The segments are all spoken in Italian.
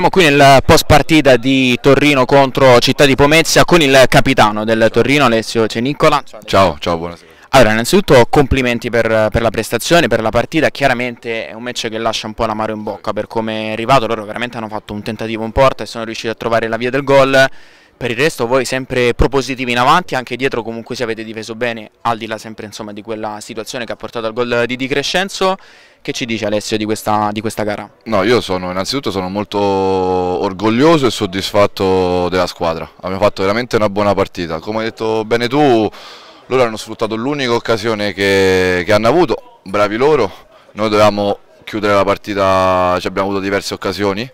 Siamo qui nel post partita di Torino contro Città di Pomezia con il capitano del Torino Alessio Cenicola. Ciao, ciao, buonasera. Allora, innanzitutto complimenti per, per, la prestazione, per la partita, chiaramente è un match che lascia un po' l'amaro in bocca per come è arrivato, loro veramente hanno fatto un tentativo in porta e sono riusciti a trovare la via del gol, per il resto voi sempre propositivi in avanti, anche dietro comunque se avete difeso bene, al di là sempre insomma, di quella situazione che ha portato al gol di Di Crescenzo. Che ci dice Alessio di questa, di questa gara? No, io sono innanzitutto sono molto orgoglioso e soddisfatto della squadra. Abbiamo fatto veramente una buona partita. Come hai detto bene tu, loro hanno sfruttato l'unica occasione che, che hanno avuto, bravi loro. Noi dovevamo chiudere la partita ci abbiamo avuto diverse occasioni,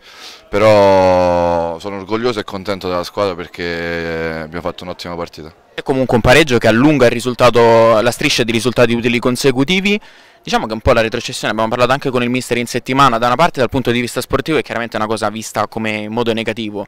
però sono orgoglioso e contento della squadra perché abbiamo fatto un'ottima partita. È comunque un pareggio che allunga la striscia di risultati utili consecutivi, diciamo che un po' la retrocessione, abbiamo parlato anche con il mister in settimana, da una parte dal punto di vista sportivo è chiaramente una cosa vista come modo negativo,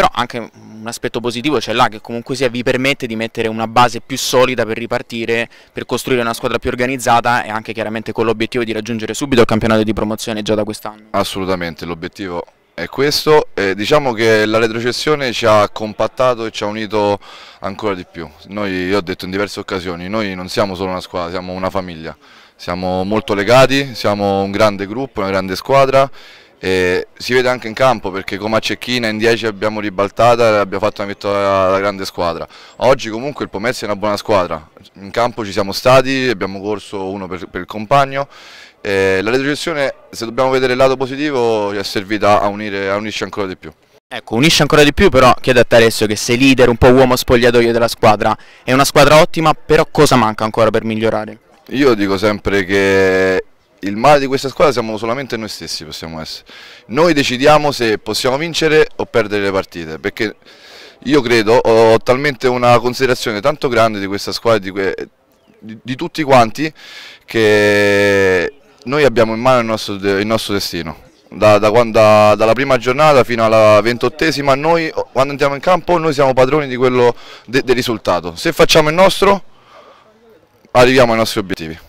però anche un aspetto positivo c'è là che comunque sia vi permette di mettere una base più solida per ripartire, per costruire una squadra più organizzata e anche chiaramente con l'obiettivo di raggiungere subito il campionato di promozione già da quest'anno. Assolutamente, l'obiettivo è questo, eh, diciamo che la retrocessione ci ha compattato e ci ha unito ancora di più, noi, io ho detto in diverse occasioni, noi non siamo solo una squadra, siamo una famiglia, siamo molto legati, siamo un grande gruppo, una grande squadra e si vede anche in campo perché come a Cecchina in 10 abbiamo ribaltata e abbiamo fatto una vittoria alla grande squadra. Oggi comunque il Pomezia è una buona squadra, in campo ci siamo stati, abbiamo corso uno per, per il compagno. E la retrocessione, se dobbiamo vedere il lato positivo, ci è servita a, unire, a unirci ancora di più. Ecco, unisce ancora di più, però chiedo a te adesso che sei leader, un po' uomo spogliatoio della squadra. È una squadra ottima, però cosa manca ancora per migliorare? Io dico sempre che il male di questa squadra siamo solamente noi stessi, possiamo essere. Noi decidiamo se possiamo vincere o perdere le partite, perché io credo, ho talmente una considerazione tanto grande di questa squadra, di, que, di, di tutti quanti, che noi abbiamo in mano il nostro, il nostro destino. Da, da, da, dalla prima giornata fino alla ventottesima, noi quando andiamo in campo noi siamo padroni quello, de, del risultato. Se facciamo il nostro, arriviamo ai nostri obiettivi.